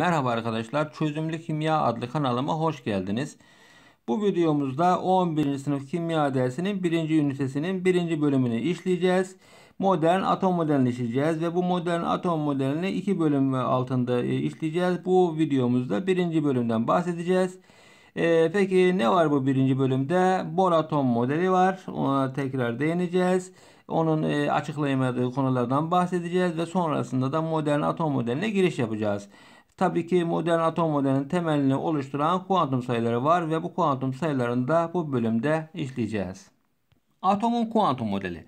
Merhaba arkadaşlar çözümlü kimya adlı kanalıma hoş geldiniz. Bu videomuzda 11. sınıf kimya dersinin 1. ünitesinin 1. bölümünü işleyeceğiz. Modern atom modelini işleyeceğiz ve bu modern atom modelini 2 bölüm altında e, işleyeceğiz. Bu videomuzda 1. bölümden bahsedeceğiz. Ee, peki ne var bu 1. bölümde? Bor atom modeli var. Ona tekrar değineceğiz onun e, açıklayamadığı konulardan bahsedeceğiz ve sonrasında da modern atom modeline giriş yapacağız. Tabii ki modern atom modelinin temelini oluşturan kuantum sayıları var ve bu kuantum sayılarını da bu bölümde işleyeceğiz. Atomun kuantum modeli.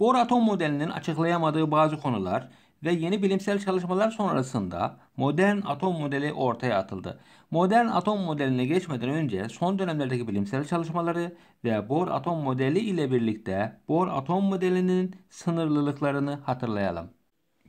Bohr atom modelinin açıklayamadığı bazı konular ve yeni bilimsel çalışmalar sonrasında modern atom modeli ortaya atıldı. Modern atom modeline geçmeden önce son dönemlerdeki bilimsel çalışmaları ve Bohr atom modeli ile birlikte Bohr atom modelinin sınırlılıklarını hatırlayalım.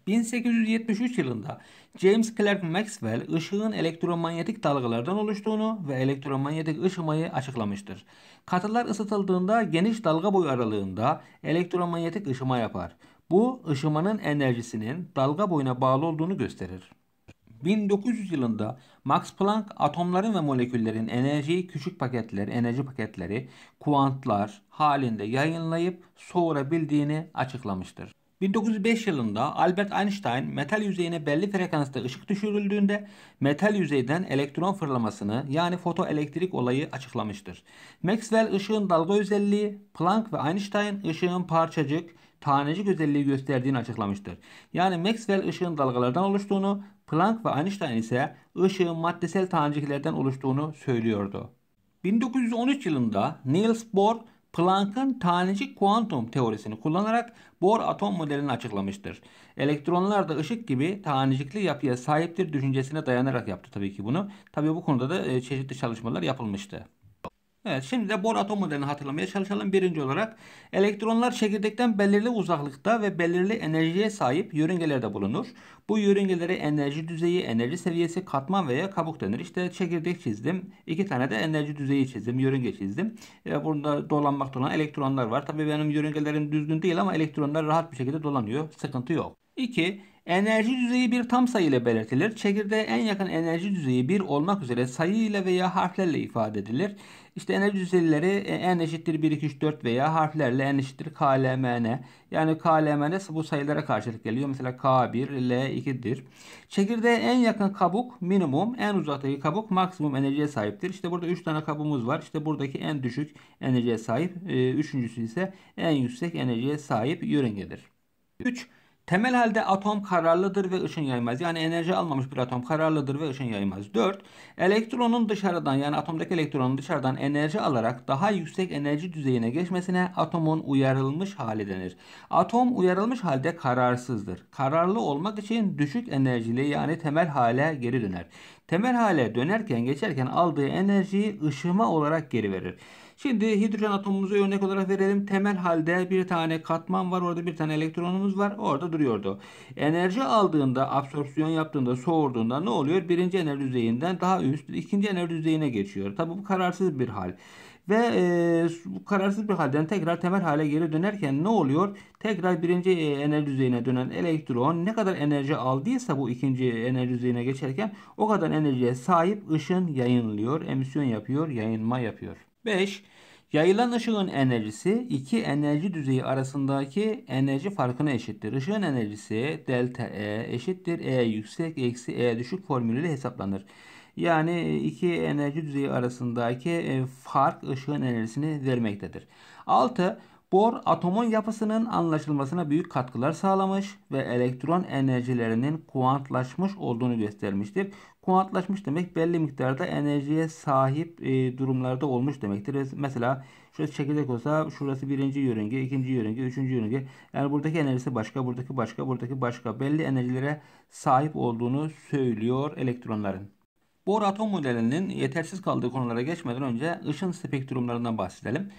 1873 yılında James Clerk Maxwell ışığın elektromanyetik dalgalardan oluştuğunu ve elektromanyetik ışımayı açıklamıştır. Katılar ısıtıldığında geniş dalga boyu aralığında elektromanyetik ışıma yapar. Bu ışımanın enerjisinin dalga boyuna bağlı olduğunu gösterir. 1900 yılında Max Planck atomların ve moleküllerin enerjiyi küçük paketler, enerji paketleri, kuantlar halinde yayınlayıp soğurabildiğini açıklamıştır. 1905 yılında Albert Einstein metal yüzeyine belli frekansta ışık düşürüldüğünde metal yüzeyden elektron fırlamasını yani fotoelektrik olayı açıklamıştır. Maxwell ışığın dalga özelliği, Planck ve Einstein ışığın parçacık, tanecik özelliği gösterdiğini açıklamıştır. Yani Maxwell ışığın dalgalardan oluştuğunu, Planck ve Einstein ise ışığın maddesel taneciklerden oluştuğunu söylüyordu. 1913 yılında Niels Bohr Planck'ın tanecik kuantum teorisini kullanarak Bohr atom modelini açıklamıştır. Elektronlar da ışık gibi tanecikli yapıya sahiptir düşüncesine dayanarak yaptı tabii ki bunu. Tabii bu konuda da e, çeşitli çalışmalar yapılmıştı. Evet, şimdi de Bohr atom modelini hatırlamaya çalışalım. Birinci olarak elektronlar çekirdekten belirli uzaklıkta ve belirli enerjiye sahip yörüngelerde bulunur. Bu yörüngelere enerji düzeyi, enerji seviyesi, katman veya kabuk denir. İşte çekirdek çizdim. iki tane de enerji düzeyi çizdim, yörünge çizdim. E, burada dolanmakta olan elektronlar var. Tabii benim yörüngelerim düzgün değil ama elektronlar rahat bir şekilde dolanıyor. Sıkıntı yok. 2. Enerji düzeyi bir tam sayı ile belirtilir. Çekirdeğe en yakın enerji düzeyi 1 olmak üzere sayı ile veya harflerle ifade edilir. İşte enerji düzeyleri en eşittir 1, 2, 3, 4 veya harflerle n eşittir klmn. Yani N bu sayılara karşılık geliyor. Mesela k1, l2'dir. Çekirdeğe en yakın kabuk minimum, en uzaktaki kabuk maksimum enerjiye sahiptir. İşte burada 3 tane kabuğumuz var. İşte buradaki en düşük enerjiye sahip. E, üçüncüsü ise en yüksek enerjiye sahip yörüngedir. 3. Temel halde atom kararlıdır ve ışın yaymaz. Yani enerji almamış bir atom kararlıdır ve ışın yaymaz. 4. Elektronun dışarıdan yani atomdaki elektronun dışarıdan enerji alarak daha yüksek enerji düzeyine geçmesine atomun uyarılmış hali denir. Atom uyarılmış halde kararsızdır. Kararlı olmak için düşük enerjili yani temel hale geri döner. Temel hale dönerken geçerken aldığı enerjiyi ışıma olarak geri verir. Şimdi hidrojen atomumuzu örnek olarak verelim. Temel halde bir tane katman var. Orada bir tane elektronumuz var. Orada duruyordu. Enerji aldığında, absorpsiyon yaptığında, soğurduğunda ne oluyor? Birinci enerji düzeyinden daha üst, ikinci enerji düzeyine geçiyor. Tabi bu kararsız bir hal ve e, bu kararsız bir halden tekrar temel hale geri dönerken ne oluyor? Tekrar birinci e, enerji düzeyine dönen elektron ne kadar enerji aldıysa bu ikinci enerji düzeyine geçerken o kadar enerjiye sahip ışın yayınlıyor, emisyon yapıyor, yayınma yapıyor. 5. Yayılan ışığın enerjisi iki enerji düzeyi arasındaki enerji farkına eşittir. Işığın enerjisi delta E eşittir. E yüksek eksi E düşük formülüyle hesaplanır. Yani iki enerji düzeyi arasındaki e, fark ışığın enerjisini vermektedir. 6. Bor atomun yapısının anlaşılmasına büyük katkılar sağlamış ve elektron enerjilerinin kuantlaşmış olduğunu göstermiştir. Kuantlaşmış demek belli miktarda enerjiye sahip e, durumlarda olmuş demektir. Mesela şurası çekirdek olsa şurası birinci yörünge, ikinci yörünge, üçüncü yörünge. Yani buradaki enerjisi başka, buradaki başka, buradaki başka. Belli enerjilere sahip olduğunu söylüyor elektronların. Bor atom modelinin yetersiz kaldığı konulara geçmeden önce ışın spektrumlarından bahsedelim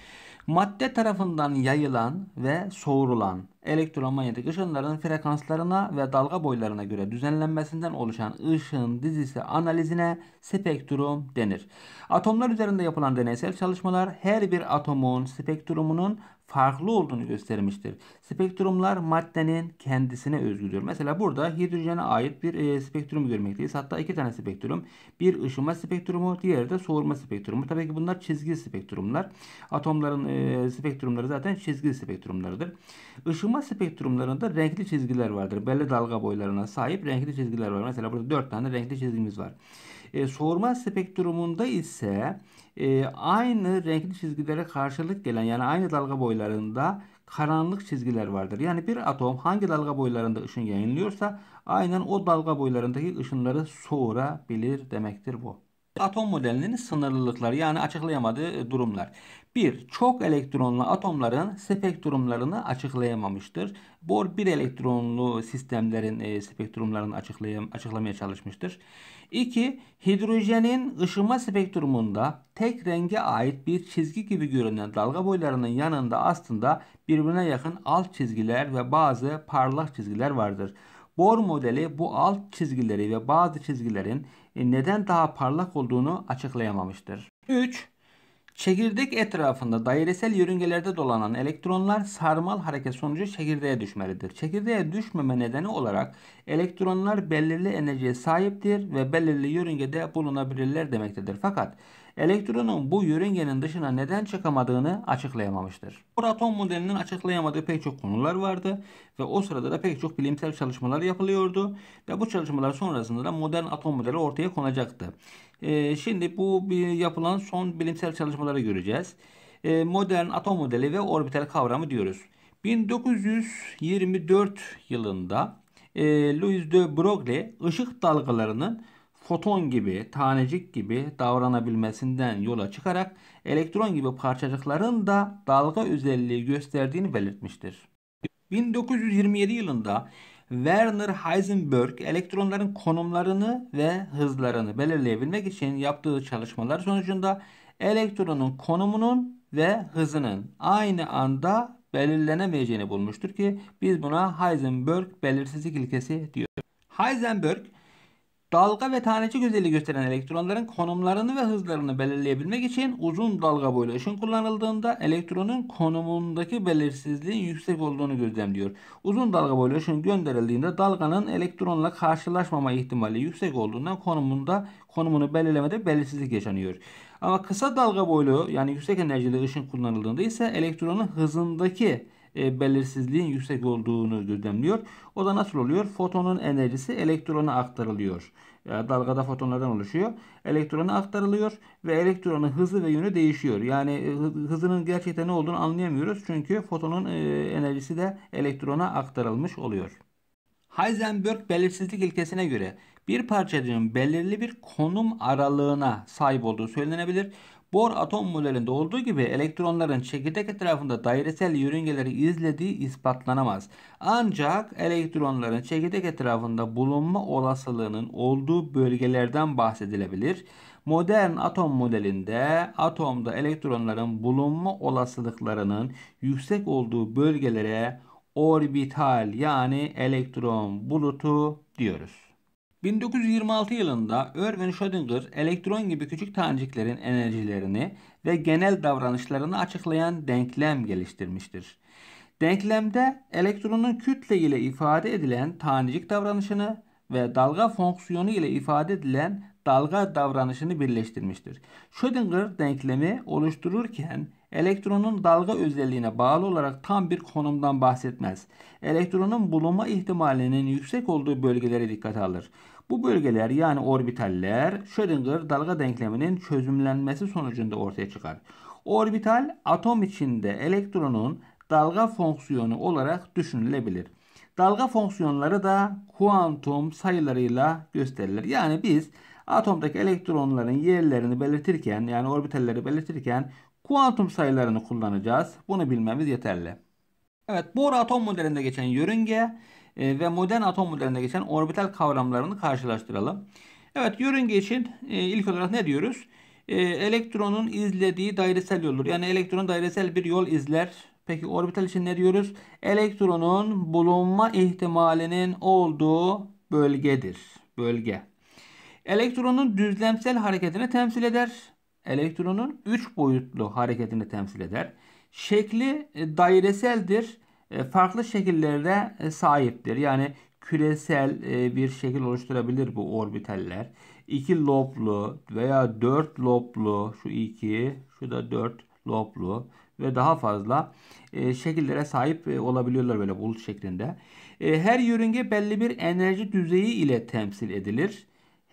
madde tarafından yayılan ve soğurulan elektromanyetik ışınların frekanslarına ve dalga boylarına göre düzenlenmesinden oluşan ışın dizisi analizine spektrum denir. Atomlar üzerinde yapılan deneysel çalışmalar her bir atomun spektrumunun farklı olduğunu göstermiştir. Spektrumlar maddenin kendisine özgüdür. Mesela burada hidrojene ait bir e, spektrum görmekteyiz. Hatta iki tane spektrum. Bir ışıma spektrumu, diğeri de soğurma spektrumu. Tabii ki bunlar çizgi spektrumlar. Atomların e, spektrumları zaten çizgi spektrumlarıdır. Işıma Aydınlanma spektrumlarında renkli çizgiler vardır. Belli dalga boylarına sahip renkli çizgiler var. Mesela burada 4 tane renkli çizgimiz var. E, soğurma spektrumunda ise e, aynı renkli çizgilere karşılık gelen yani aynı dalga boylarında karanlık çizgiler vardır. Yani bir atom hangi dalga boylarında ışın yayınlıyorsa aynen o dalga boylarındaki ışınları soğurabilir demektir bu. Atom modelinin sınırlılıkları yani açıklayamadığı e, durumlar. 1. Çok elektronlu atomların spektrumlarını açıklayamamıştır. Bohr bir elektronlu sistemlerin e, spektrumlarını açıklamaya çalışmıştır. 2. Hidrojenin ışıma spektrumunda tek renge ait bir çizgi gibi görünen dalga boylarının yanında aslında birbirine yakın alt çizgiler ve bazı parlak çizgiler vardır. Bohr modeli bu alt çizgileri ve bazı çizgilerin e, neden daha parlak olduğunu açıklayamamıştır. 3. Çekirdek etrafında dairesel yörüngelerde dolanan elektronlar sarmal hareket sonucu çekirdeğe düşmelidir. Çekirdeğe düşmeme nedeni olarak elektronlar belirli enerjiye sahiptir ve belirli yörüngede bulunabilirler demektedir. Fakat elektronun bu yörüngenin dışına neden çıkamadığını açıklayamamıştır. Bu atom modelinin açıklayamadığı pek çok konular vardı ve o sırada da pek çok bilimsel çalışmalar yapılıyordu ve bu çalışmalar sonrasında da modern atom modeli ortaya konacaktı. Ee, şimdi bu yapılan son bilimsel çalışmaları göreceğiz. Ee, modern atom modeli ve orbital kavramı diyoruz. 1924 yılında e, Louis de Broglie ışık dalgalarının foton gibi, tanecik gibi davranabilmesinden yola çıkarak elektron gibi parçacıkların da dalga özelliği gösterdiğini belirtmiştir. 1927 yılında Werner Heisenberg elektronların konumlarını ve hızlarını belirleyebilmek için yaptığı çalışmalar sonucunda elektronun konumunun ve hızının aynı anda belirlenemeyeceğini bulmuştur ki biz buna Heisenberg belirsizlik ilkesi diyoruz. Heisenberg Dalga ve tanecik özelliği gösteren elektronların konumlarını ve hızlarını belirleyebilmek için uzun dalga boylu ışın kullanıldığında elektronun konumundaki belirsizliğin yüksek olduğunu gözlemliyor. Uzun dalga boylu ışın gönderildiğinde dalganın elektronla karşılaşmama ihtimali yüksek olduğundan konumunda konumunu belirlemede belirsizlik yaşanıyor. Ama kısa dalga boylu yani yüksek enerjili ışın kullanıldığında ise elektronun hızındaki e, belirsizliğin yüksek olduğunu gözlemliyor. O da nasıl oluyor? Fotonun enerjisi elektrona aktarılıyor. Yani dalgada fotonlardan oluşuyor. Elektrona aktarılıyor ve elektronun hızı ve yönü değişiyor. Yani e, hızının gerçekten ne olduğunu anlayamıyoruz. Çünkü fotonun e, enerjisi de elektrona aktarılmış oluyor. Heisenberg belirsizlik ilkesine göre bir parçacığın belirli bir konum aralığına sahip olduğu söylenebilir. Bohr atom modelinde olduğu gibi elektronların çekirdek etrafında dairesel yörüngeleri izlediği ispatlanamaz. Ancak elektronların çekirdek etrafında bulunma olasılığının olduğu bölgelerden bahsedilebilir. Modern atom modelinde atomda elektronların bulunma olasılıklarının yüksek olduğu bölgelere orbital yani elektron bulutu diyoruz. 1926 yılında Erwin Schrödinger elektron gibi küçük taneciklerin enerjilerini ve genel davranışlarını açıklayan denklem geliştirmiştir. Denklemde elektronun kütle ile ifade edilen tanecik davranışını ve dalga fonksiyonu ile ifade edilen dalga davranışını birleştirmiştir. Schrödinger denklemi oluştururken elektronun dalga özelliğine bağlı olarak tam bir konumdan bahsetmez. Elektronun bulunma ihtimalinin yüksek olduğu bölgelere dikkat alır. Bu bölgeler yani orbitaller Schrödinger dalga denkleminin çözümlenmesi sonucunda ortaya çıkar. Orbital atom içinde elektronun dalga fonksiyonu olarak düşünülebilir. Dalga fonksiyonları da kuantum sayılarıyla gösterilir. Yani biz atomdaki elektronların yerlerini belirtirken yani orbitalleri belirtirken kuantum sayılarını kullanacağız. Bunu bilmemiz yeterli. Evet Bohr atom modelinde geçen yörünge e, ve modern atom modelinde geçen orbital kavramlarını karşılaştıralım. Evet yörünge için e, ilk olarak ne diyoruz? E, elektronun izlediği dairesel yoldur. Yani elektron dairesel bir yol izler. Peki orbital için ne diyoruz? Elektronun bulunma ihtimalinin olduğu bölgedir. Bölge. Elektronun düzlemsel hareketini temsil eder elektronun 3 boyutlu hareketini temsil eder. Şekli e, daireseldir. E, farklı şekillerde e, sahiptir. Yani küresel bir şekil oluşturabilir bu orbiteller. 2 loblu veya 4 loblu şu 2 şu da 4 loblu ve daha fazla şekillere sahip olabiliyorlar böyle bulut şeklinde. her yörünge belli bir enerji düzeyi ile temsil edilir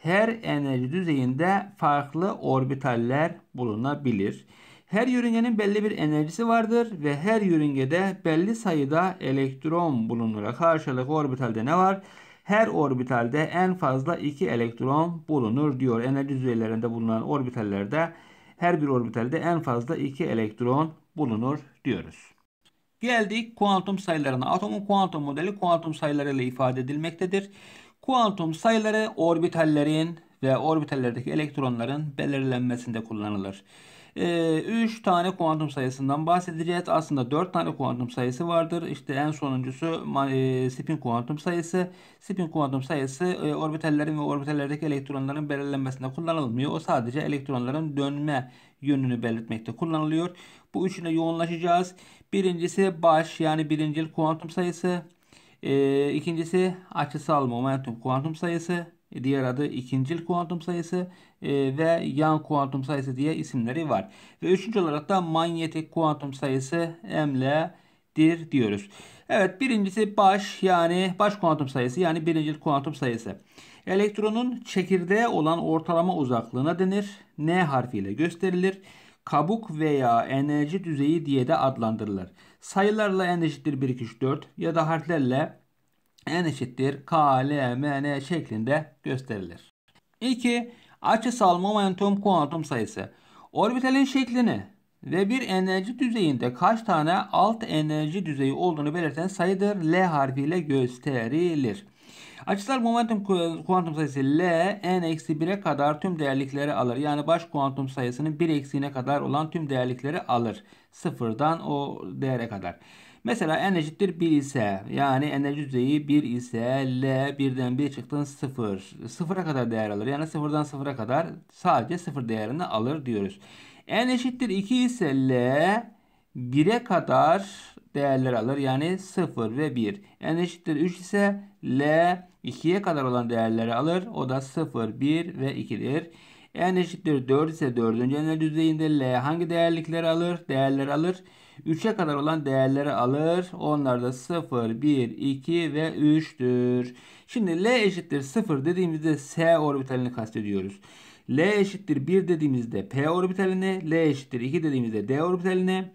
her enerji düzeyinde farklı orbitaller bulunabilir. Her yörüngenin belli bir enerjisi vardır ve her yörüngede belli sayıda elektron bulunur. Karşılık orbitalde ne var? Her orbitalde en fazla 2 elektron bulunur diyor. Enerji düzeylerinde bulunan orbitallerde her bir orbitalde en fazla 2 elektron bulunur diyoruz. Geldik kuantum sayılarına. Atomun kuantum modeli kuantum sayılarıyla ifade edilmektedir. Kuantum sayıları orbitallerin ve orbitallerdeki elektronların belirlenmesinde kullanılır. 3 ee, tane kuantum sayısından bahsedeceğiz. Aslında 4 tane kuantum sayısı vardır. İşte en sonuncusu e, spin kuantum sayısı. Spin kuantum sayısı e, orbitallerin ve orbitallerdeki elektronların belirlenmesinde kullanılmıyor. O sadece elektronların dönme yönünü belirtmekte kullanılıyor. Bu üçüne yoğunlaşacağız. Birincisi baş yani birincil kuantum sayısı. Ee, ikincisi açısal momentum kuantum sayısı. E, diğer adı ikincil kuantum sayısı e, ve yan kuantum sayısı diye isimleri var. Ve üçüncü olarak da manyetik kuantum sayısı M dir diyoruz. Evet birincisi baş yani baş kuantum sayısı yani birincil kuantum sayısı. Elektronun çekirdeğe olan ortalama uzaklığına denir. N harfiyle gösterilir kabuk veya enerji düzeyi diye de adlandırılır. Sayılarla n eşittir 1, 2, 3, 4 ya da harflerle n eşittir k, l, m, n şeklinde gösterilir. 2. Açısal momentum kuantum sayısı. Orbitalin şeklini ve bir enerji düzeyinde kaç tane alt enerji düzeyi olduğunu belirten sayıdır. L harfiyle gösterilir. Açılar momentum kuantum sayısı L n eksi 1'e kadar tüm değerlikleri alır. Yani baş kuantum sayısının 1 eksiğine kadar olan tüm değerlikleri alır. Sıfırdan o değere kadar. Mesela n eşittir 1 ise yani enerji düzeyi 1 ise L 1'den 1 çıktın 0. sıfıra kadar değer alır. Yani sıfırdan sıfıra kadar sadece sıfır değerini alır diyoruz. n eşittir 2 ise L 1'e kadar değerler alır. Yani 0 ve 1. n eşittir 3 ise L 2'ye kadar olan değerleri alır. O da 0, 1 ve 2'dir. En eşittir 4 ise 4. enel düzeyinde L hangi değerlikleri alır? Değerleri alır. 3'e kadar olan değerleri alır. Onlar da 0, 1, 2 ve 3'tür. Şimdi L eşittir 0 dediğimizde S orbitalini kastediyoruz. L eşittir 1 dediğimizde P orbitalini, L eşittir 2 dediğimizde D orbitalini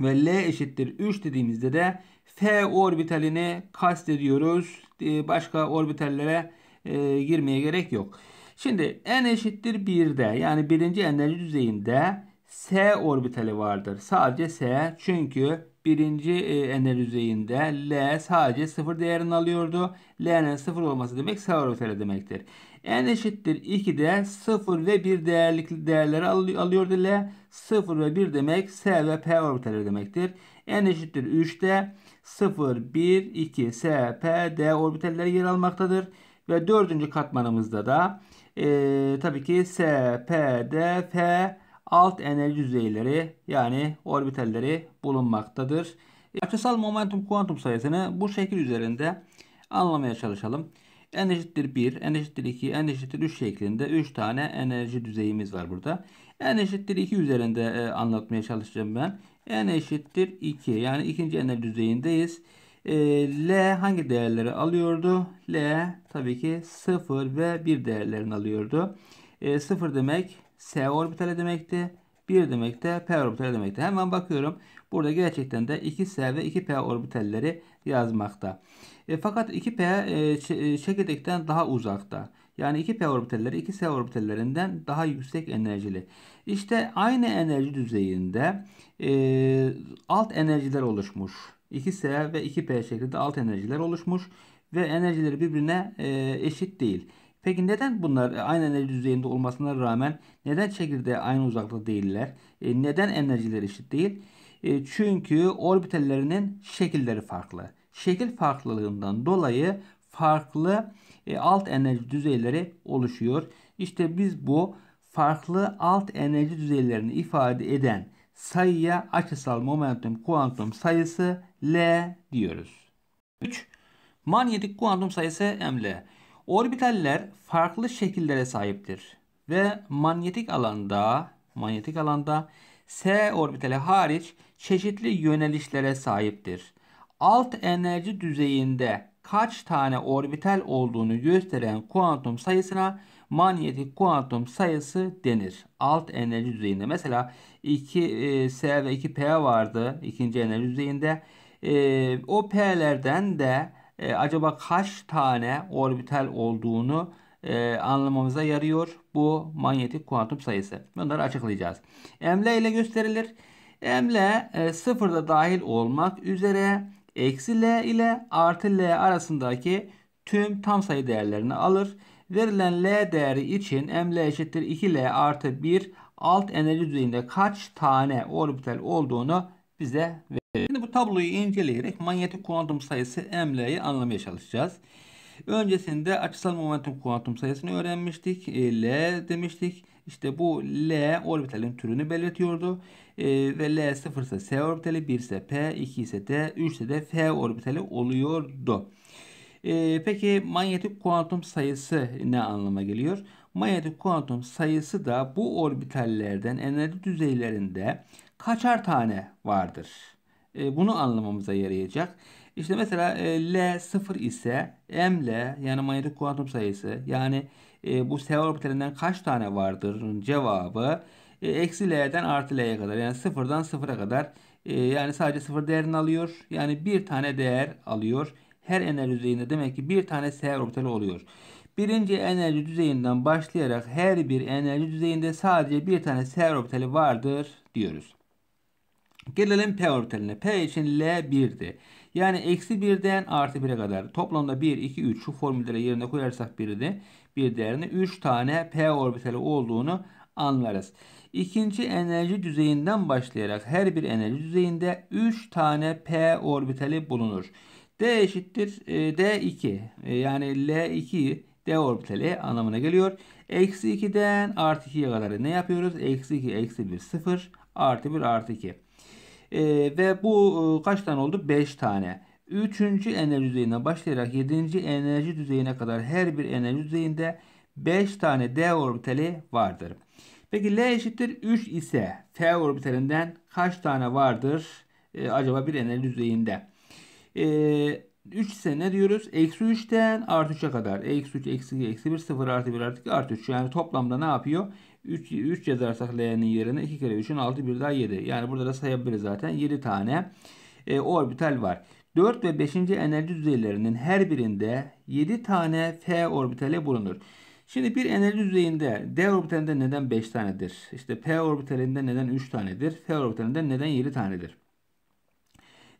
ve L eşittir 3 dediğimizde de F orbitalini kastediyoruz. Ee, başka orbitallere e, girmeye gerek yok. Şimdi n eşittir 1'de yani birinci enerji düzeyinde S orbitali vardır. Sadece S çünkü birinci e, enerji düzeyinde L sadece sıfır değerini alıyordu. L'nin sıfır olması demek S orbitali demektir. N eşittir 2'de 0 ve 1 değerlikli değerleri alıyordu L. 0 ve 1 demek S ve P orbitali demektir. N eşittir 3'te 0, 1, 2, S, P, D orbitalleri yer almaktadır. Ve dördüncü katmanımızda da e, tabii ki S, P, D, F alt enerji düzeyleri yani orbitalleri bulunmaktadır. E, açısal momentum kuantum sayısını bu şekil üzerinde anlamaya çalışalım. En eşittir 1, en eşittir 2, en eşittir 3 şeklinde 3 tane enerji düzeyimiz var burada. En eşittir 2 üzerinde e, anlatmaya çalışacağım ben. En eşittir 2 yani ikinci enerji düzeyindeyiz. E, L hangi değerleri alıyordu? L tabii ki 0 ve 1 değerlerini alıyordu. E, 0 demek S orbitali demekti. 1 demek de P orbitali demekti. Hemen bakıyorum. Burada gerçekten de 2S ve 2P orbitalleri yazmakta. E, fakat 2p e, e, çekirdekten daha uzakta. Yani 2p orbitalleri 2s orbitallerinden daha yüksek enerjili. İşte aynı enerji düzeyinde e, alt enerjiler oluşmuş. 2s ve 2p şeklinde alt enerjiler oluşmuş ve enerjileri birbirine e, eşit değil. Peki neden bunlar e, aynı enerji düzeyinde olmasına rağmen neden çekirdeğe aynı uzakta değiller? E, neden enerjileri eşit değil? E, çünkü orbitallerinin şekilleri farklı şekil farklılığından dolayı farklı e, alt enerji düzeyleri oluşuyor. İşte biz bu farklı alt enerji düzeylerini ifade eden sayıya açısal momentum kuantum sayısı L diyoruz. 3. Manyetik kuantum sayısı ML. Orbitaller farklı şekillere sahiptir ve manyetik alanda manyetik alanda s orbitali hariç çeşitli yönelişlere sahiptir alt enerji düzeyinde kaç tane orbital olduğunu gösteren kuantum sayısına manyetik kuantum sayısı denir. Alt enerji düzeyinde mesela 2S e, ve 2P vardı ikinci enerji düzeyinde. E, o P'lerden de e, acaba kaç tane orbital olduğunu anlamamıza yarıyor bu manyetik kuantum sayısı. Bunları açıklayacağız. Emle ile gösterilir. Emle e, sıfırda dahil olmak üzere eksi L ile artı L arasındaki tüm tam sayı değerlerini alır. Verilen L değeri için ML eşittir 2L artı 1 alt enerji düzeyinde kaç tane orbital olduğunu bize verir. Şimdi bu tabloyu inceleyerek manyetik kuantum sayısı ML'yi anlamaya çalışacağız. Öncesinde açısal momentum kuantum sayısını öğrenmiştik. E, L demiştik. İşte bu L orbitalin türünü belirtiyordu. Ee, ve L 0 ise S orbitali, 1 ise P, 2 ise D, 3 ise de F orbitali oluyordu. Ee, peki manyetik kuantum sayısı ne anlama geliyor? Manyetik kuantum sayısı da bu orbitallerden enerji düzeylerinde kaçar tane vardır? Ee, bunu anlamamıza yarayacak. İşte mesela e, L 0 ise M L yani manyetik kuantum sayısı yani e, bu S orbitalinden kaç tane vardır cevabı e, eksi L'den artı L'ye kadar yani sıfırdan sıfıra kadar e, yani sadece sıfır değerini alıyor. Yani bir tane değer alıyor. Her enerji düzeyinde demek ki bir tane S orbitali oluyor. Birinci enerji düzeyinden başlayarak her bir enerji düzeyinde sadece bir tane S orbitali vardır diyoruz. Gelelim P orbitaline. P için L 1'di. Yani eksi 1'den artı 1'e kadar toplamda 1, 2, 3 şu formüllere yerine koyarsak biri de bir değerini 3 tane P orbitali olduğunu anlarız. İkinci enerji düzeyinden başlayarak her bir enerji düzeyinde 3 tane p orbitali bulunur. D eşittir e, D2 e, yani L2 D orbitali anlamına geliyor. Eksi 2'den artı 2'ye kadar ne yapıyoruz? Eksi 2 eksi 1 0 artı 1 artı 2. E, ve bu e, kaç tane oldu? 5 tane. 3. enerji düzeyine başlayarak 7. enerji düzeyine kadar her bir enerji düzeyinde 5 tane D orbitali vardır. Peki L eşittir 3 ise F orbitalinden kaç tane vardır e, acaba bir enerji düzeyinde? E, 3 ise ne diyoruz? Eksi 3'ten artı 3'e kadar. Eksi 3, eksi 2, eksi 1, 0, artı 1, artı 2, artı 3. Yani toplamda ne yapıyor? 3, 3 yazarsak L'nin yerine 2 kere 3'ün 6, 1 daha 7. Yani burada da sayabiliriz zaten 7 tane e, orbital var. 4 ve 5. enerji düzeylerinin her birinde 7 tane F orbitale bulunur. Şimdi bir enerji düzeyinde D orbitalinde neden 5 tanedir? İşte P orbitalinde neden 3 tanedir? F orbitalinde neden 7 tanedir?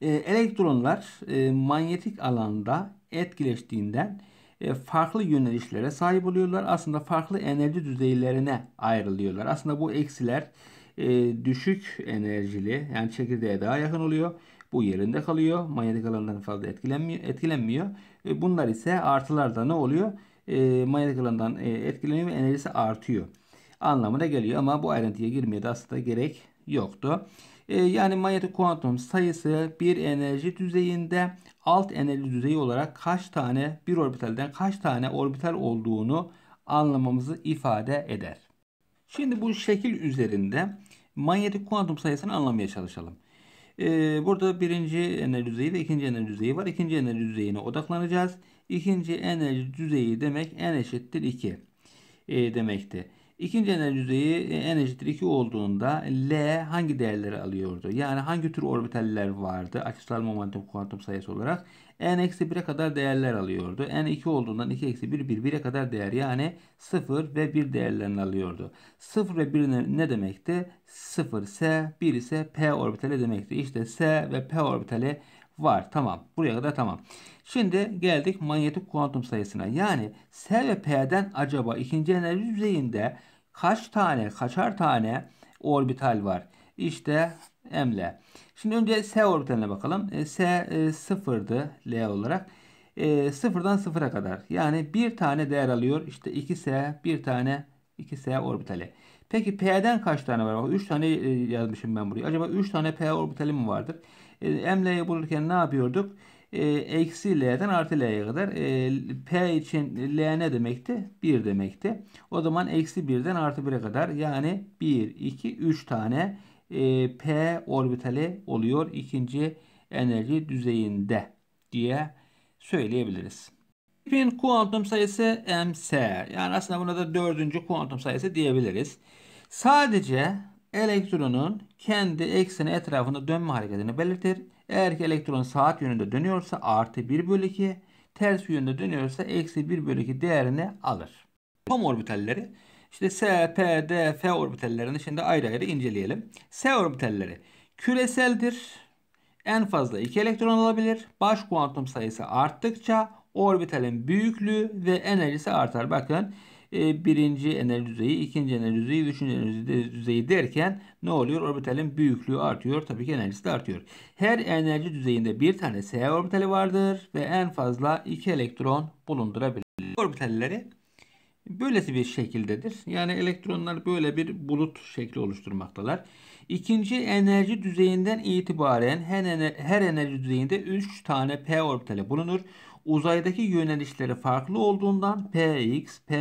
E, elektronlar e, manyetik alanda etkileştiğinden e, farklı yönelişlere sahip oluyorlar. Aslında farklı enerji düzeylerine ayrılıyorlar. Aslında bu eksiler e, düşük enerjili yani çekirdeğe daha yakın oluyor. Bu yerinde kalıyor. Manyetik alandan fazla etkilenmiyor. etkilenmiyor. E, bunlar ise artılarda ne oluyor? e, manyetik alandan e, etkileniyor ve enerjisi artıyor anlamına geliyor. Ama bu ayrıntıya girmeye de aslında gerek yoktu. E, yani manyetik kuantum sayısı bir enerji düzeyinde alt enerji düzeyi olarak kaç tane bir orbitalden kaç tane orbital olduğunu anlamamızı ifade eder. Şimdi bu şekil üzerinde manyetik kuantum sayısını anlamaya çalışalım. E, burada birinci enerji düzeyi ve ikinci enerji düzeyi var. İkinci enerji düzeyine odaklanacağız. İkinci enerji düzeyi demek n eşittir 2 e, demekti. İkinci enerji düzeyi e, n eşittir 2 olduğunda L hangi değerleri alıyordu? Yani hangi tür orbitaller vardı? Açısal momentum kuantum sayısı olarak n eksi 1'e kadar değerler alıyordu. n 2 olduğundan 2 eksi 1 1 1'e kadar değer yani 0 ve 1 değerlerini alıyordu. 0 ve 1 ne demekti? 0 S 1 ise P orbitali demekti. İşte S ve P orbitali var. Tamam. Buraya kadar tamam. Şimdi geldik manyetik kuantum sayısına. Yani S ve P'den acaba ikinci enerji düzeyinde kaç tane, kaçar tane orbital var? İşte M'le. Şimdi önce S orbitaline bakalım. E, S e, sıfırdı L olarak. E, sıfırdan sıfıra kadar. Yani bir tane değer alıyor. İşte 2S bir tane 2S orbitali. Peki P'den kaç tane var? 3 tane e, yazmışım ben buraya. Acaba 3 tane P orbitali mi vardır? E, emleyi bulurken ne yapıyorduk? E, eksi L'den artı L'ye kadar. E, P için L ne demekti? 1 demekti. O zaman eksi 1'den artı 1'e kadar yani 1, 2, 3 tane e, P orbitali oluyor ikinci enerji düzeyinde diye söyleyebiliriz. İpin kuantum sayısı ms. Yani aslında buna da dördüncü kuantum sayısı diyebiliriz. Sadece elektronun kendi ekseni etrafında dönme hareketini belirtir. Eğer ki elektron saat yönünde dönüyorsa artı 1 bölü 2, ters yönünde dönüyorsa eksi 1 bölü 2 değerini alır. Tam orbitalleri işte S, P, D, F orbitallerini şimdi ayrı ayrı inceleyelim. S orbitalleri küreseldir. En fazla 2 elektron alabilir. Baş kuantum sayısı arttıkça orbitalin büyüklüğü ve enerjisi artar. Bakın e, birinci enerji düzeyi, ikinci enerji düzeyi, üçüncü enerji düzeyi derken ne oluyor? Orbitalin büyüklüğü artıyor. Tabii ki enerjisi de artıyor. Her enerji düzeyinde bir tane S orbitali vardır ve en fazla iki elektron bulundurabilir. Orbitalleri böylesi bir şekildedir. Yani elektronlar böyle bir bulut şekli oluşturmaktalar. İkinci enerji düzeyinden itibaren her enerji düzeyinde 3 tane p orbitali bulunur uzaydaki yönelişleri farklı olduğundan px, py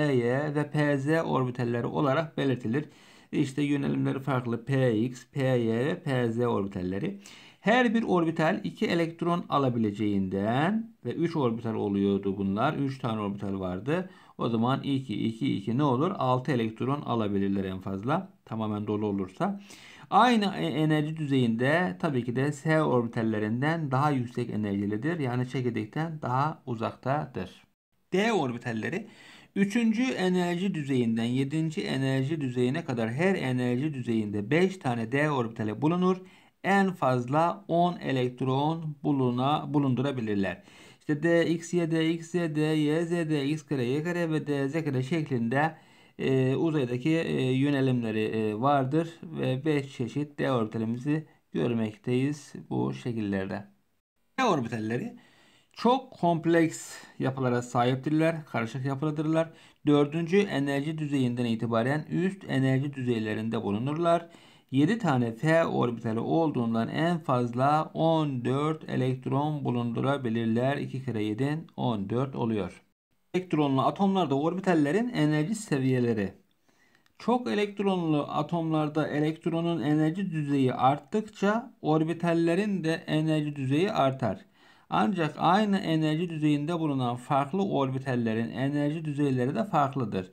ve pz orbitalleri olarak belirtilir. İşte yönelimleri farklı px, py ve pz orbitalleri. Her bir orbital 2 elektron alabileceğinden ve 3 orbital oluyordu bunlar. 3 tane orbital vardı. O zaman 2, 2, 2 ne olur? 6 elektron alabilirler en fazla. Tamamen dolu olursa. Aynı e, enerji düzeyinde tabii ki de S orbitallerinden daha yüksek enerjilidir. Yani çekirdekten daha uzaktadır. D orbitalleri 3. enerji düzeyinden 7. enerji düzeyine kadar her enerji düzeyinde 5 tane D orbitali bulunur. En fazla 10 elektron buluna, bulundurabilirler. İşte D, X, Y, D, X, Z, D, Y, Z, D, X kare, Y kare ve D, Z kare şeklinde e, uzaydaki e, yönelimleri e, vardır ve 5 çeşit D orbitalimizi görmekteyiz bu şekillerde. D orbitalleri çok kompleks yapılara sahiptirler, karışık yapılıdırlar. Dördüncü enerji düzeyinden itibaren üst enerji düzeylerinde bulunurlar. 7 tane F orbitali olduğundan en fazla 14 elektron bulundurabilirler. 2 kere 7 14 oluyor elektronlu atomlarda orbitallerin enerji seviyeleri. Çok elektronlu atomlarda elektronun enerji düzeyi arttıkça orbitallerin de enerji düzeyi artar. Ancak aynı enerji düzeyinde bulunan farklı orbitallerin enerji düzeyleri de farklıdır.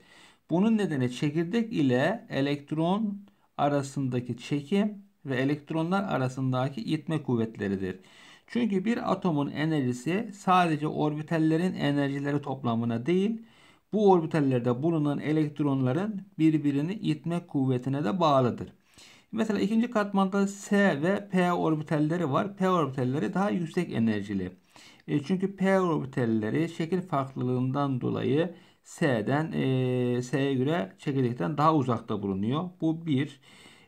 Bunun nedeni çekirdek ile elektron arasındaki çekim ve elektronlar arasındaki itme kuvvetleridir. Çünkü bir atomun enerjisi sadece orbitallerin enerjileri toplamına değil, bu orbitallerde bulunan elektronların birbirini itme kuvvetine de bağlıdır. Mesela ikinci katmanda S ve P orbitalleri var. P orbitalleri daha yüksek enerjili. E çünkü P orbitalleri şekil farklılığından dolayı S'den e, S'ye göre çekirdekten daha uzakta bulunuyor. Bu bir.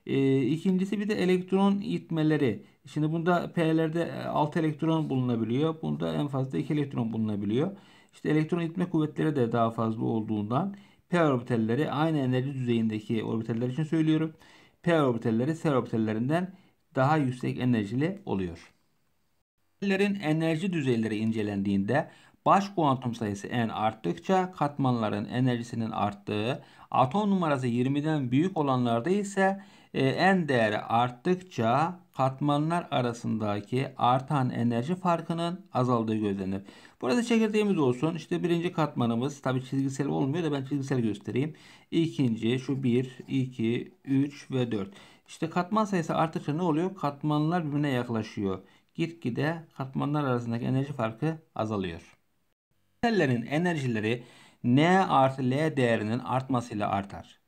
E, ikincisi bir de elektron itmeleri. Şimdi bunda P'lerde 6 e, elektron bulunabiliyor. Bunda en fazla 2 elektron bulunabiliyor. İşte elektron itme kuvvetleri de daha fazla olduğundan P orbitalleri aynı enerji düzeyindeki orbitaller için söylüyorum. P orbitalleri S orbitallerinden daha yüksek enerjili oluyor. Orbitellerin enerji düzeyleri incelendiğinde baş kuantum sayısı n arttıkça katmanların enerjisinin arttığı, atom numarası 20'den büyük olanlarda ise e, n değeri arttıkça katmanlar arasındaki artan enerji farkının azaldığı gözlenir. Burada çekirdeğimiz olsun. İşte birinci katmanımız tabi çizgisel olmuyor da ben çizgisel göstereyim. İkinci şu 1, 2, 3 ve 4. İşte katman sayısı artışa ne oluyor? Katmanlar birbirine yaklaşıyor. Gitgide katmanlar arasındaki enerji farkı azalıyor. Tellerin enerjileri N artı L değerinin artmasıyla artar.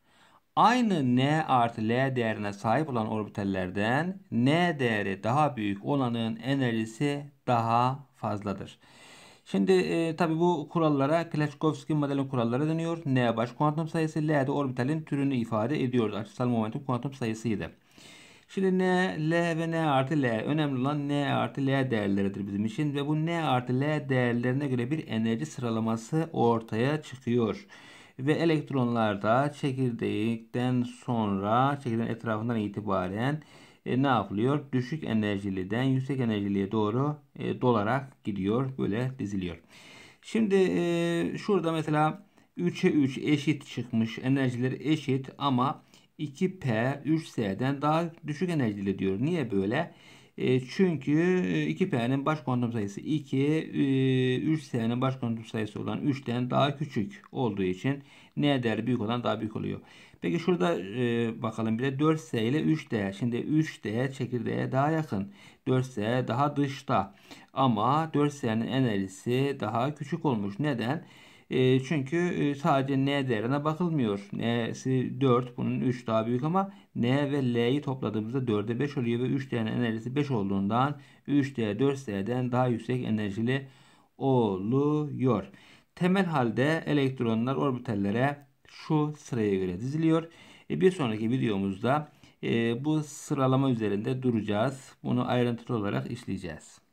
Aynı n artı l değerine sahip olan orbitallerden n değeri daha büyük olanın enerjisi daha fazladır. Şimdi e, tabi bu kurallara Kleczkowski modelin kuralları deniyor. N baş kuantum sayısı, L de orbitalin türünü ifade ediyor. Açısal momentum kuantum sayısıydı. Şimdi N, L ve N artı L. Önemli olan N artı L değerleridir bizim için. Ve bu N artı L değerlerine göre bir enerji sıralaması ortaya çıkıyor ve elektronlar da çekirdekten sonra çekirdeğin etrafından itibaren e, ne yapılıyor? Düşük enerjiliden yüksek enerjiliye doğru e, dolarak gidiyor. Böyle diziliyor. Şimdi e, şurada mesela 3'e 3 eşit çıkmış. Enerjileri eşit ama 2P 3S'den daha düşük enerjili diyor. Niye böyle? E, çünkü 2P'nin e, baş kontum sayısı 2, e, 3S'nin baş kontum sayısı olan 3'ten daha küçük olduğu için N değeri büyük olan daha büyük oluyor. Peki şurada e, bakalım bir de 4S ile 3D. Şimdi 3D çekirdeğe daha yakın. 4S daha dışta. Ama 4S'nin enerjisi daha küçük olmuş. Neden? Neden? Ee, çünkü e, sadece n değerine bakılmıyor. n'si 4 bunun 3 daha büyük ama n ve l'yi topladığımızda 4'e 5 oluyor ve 3 değerinin enerjisi 5 olduğundan 3D 4S'den daha yüksek enerjili oluyor. Temel halde elektronlar orbitallere şu sıraya göre diziliyor. E, bir sonraki videomuzda e, bu sıralama üzerinde duracağız. Bunu ayrıntılı olarak işleyeceğiz.